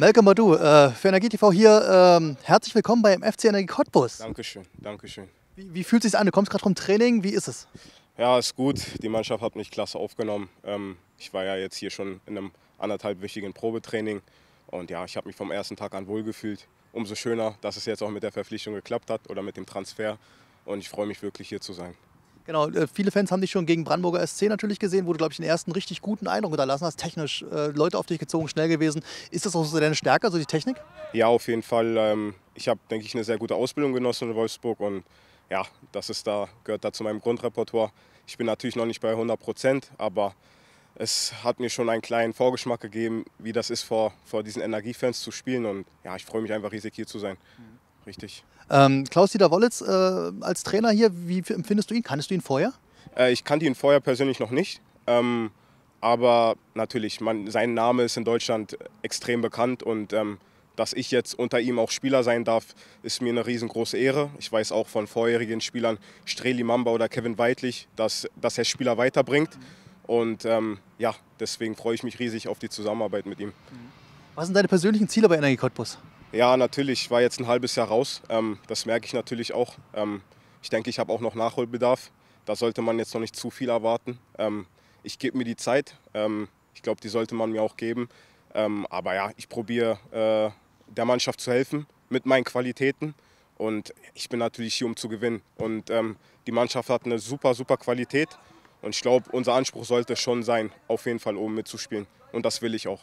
Malcolm Madu, äh, für Energie TV hier, ähm, herzlich willkommen beim FC Energie Cottbus. Dankeschön, Dankeschön. Wie, wie fühlt es sich an? Du kommst gerade vom Training, wie ist es? Ja, ist gut. Die Mannschaft hat mich klasse aufgenommen. Ähm, ich war ja jetzt hier schon in einem anderthalb wichtigen Probetraining und ja, ich habe mich vom ersten Tag an wohlgefühlt. Umso schöner, dass es jetzt auch mit der Verpflichtung geklappt hat oder mit dem Transfer und ich freue mich wirklich hier zu sein. Genau, äh, viele Fans haben dich schon gegen Brandenburger SC natürlich gesehen, wo du, glaube ich, den ersten richtig guten Eindruck hinterlassen hast. Technisch äh, Leute auf dich gezogen, schnell gewesen. Ist das auch so deine Stärke, also die Technik? Ja, auf jeden Fall. Ähm, ich habe, denke ich, eine sehr gute Ausbildung genossen in Wolfsburg und ja, das ist da, gehört da zu meinem Grundrepertoire. Ich bin natürlich noch nicht bei 100 Prozent, aber es hat mir schon einen kleinen Vorgeschmack gegeben, wie das ist, vor, vor diesen Energiefans zu spielen. Und ja, ich freue mich einfach riesig, hier zu sein. Mhm. Richtig. Ähm, Klaus-Dieter Wollitz äh, als Trainer hier, wie empfindest du ihn? Kannst du ihn vorher? Äh, ich kannte ihn vorher persönlich noch nicht. Ähm, aber natürlich, man, sein Name ist in Deutschland extrem bekannt und ähm, dass ich jetzt unter ihm auch Spieler sein darf, ist mir eine riesengroße Ehre. Ich weiß auch von vorherigen Spielern, Streli Mamba oder Kevin Weidlich, dass, dass er Spieler weiterbringt. Und ähm, ja, deswegen freue ich mich riesig auf die Zusammenarbeit mit ihm. Was sind deine persönlichen Ziele bei Energie Cottbus? Ja, natürlich. Ich war jetzt ein halbes Jahr raus. Ähm, das merke ich natürlich auch. Ähm, ich denke, ich habe auch noch Nachholbedarf. Da sollte man jetzt noch nicht zu viel erwarten. Ähm, ich gebe mir die Zeit. Ähm, ich glaube, die sollte man mir auch geben. Ähm, aber ja, ich probiere äh, der Mannschaft zu helfen mit meinen Qualitäten. Und ich bin natürlich hier, um zu gewinnen. Und ähm, die Mannschaft hat eine super, super Qualität. Und ich glaube, unser Anspruch sollte schon sein, auf jeden Fall oben mitzuspielen. Und das will ich auch.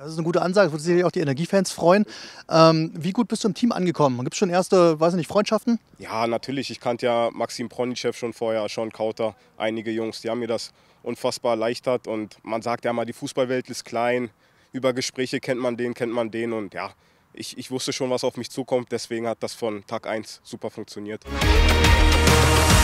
Das ist eine gute Ansage, das würde sicherlich auch die Energiefans freuen. Ähm, wie gut bist du im Team angekommen? Gibt es schon erste, weiß nicht, Freundschaften? Ja, natürlich. Ich kannte ja Maxim Pronichev schon vorher, Sean Kauter, einige Jungs, die haben mir das unfassbar erleichtert. Und man sagt ja mal, die Fußballwelt ist klein. Über Gespräche kennt man den, kennt man den. Und ja, ich, ich wusste schon, was auf mich zukommt. Deswegen hat das von Tag 1 super funktioniert. Musik